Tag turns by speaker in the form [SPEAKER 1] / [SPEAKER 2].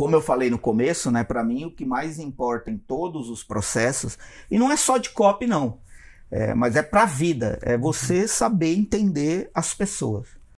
[SPEAKER 1] como eu falei no começo, né, para mim o que mais importa em todos os processos, e não é só de copy não, é, mas é para a vida, é uhum. você saber entender as pessoas.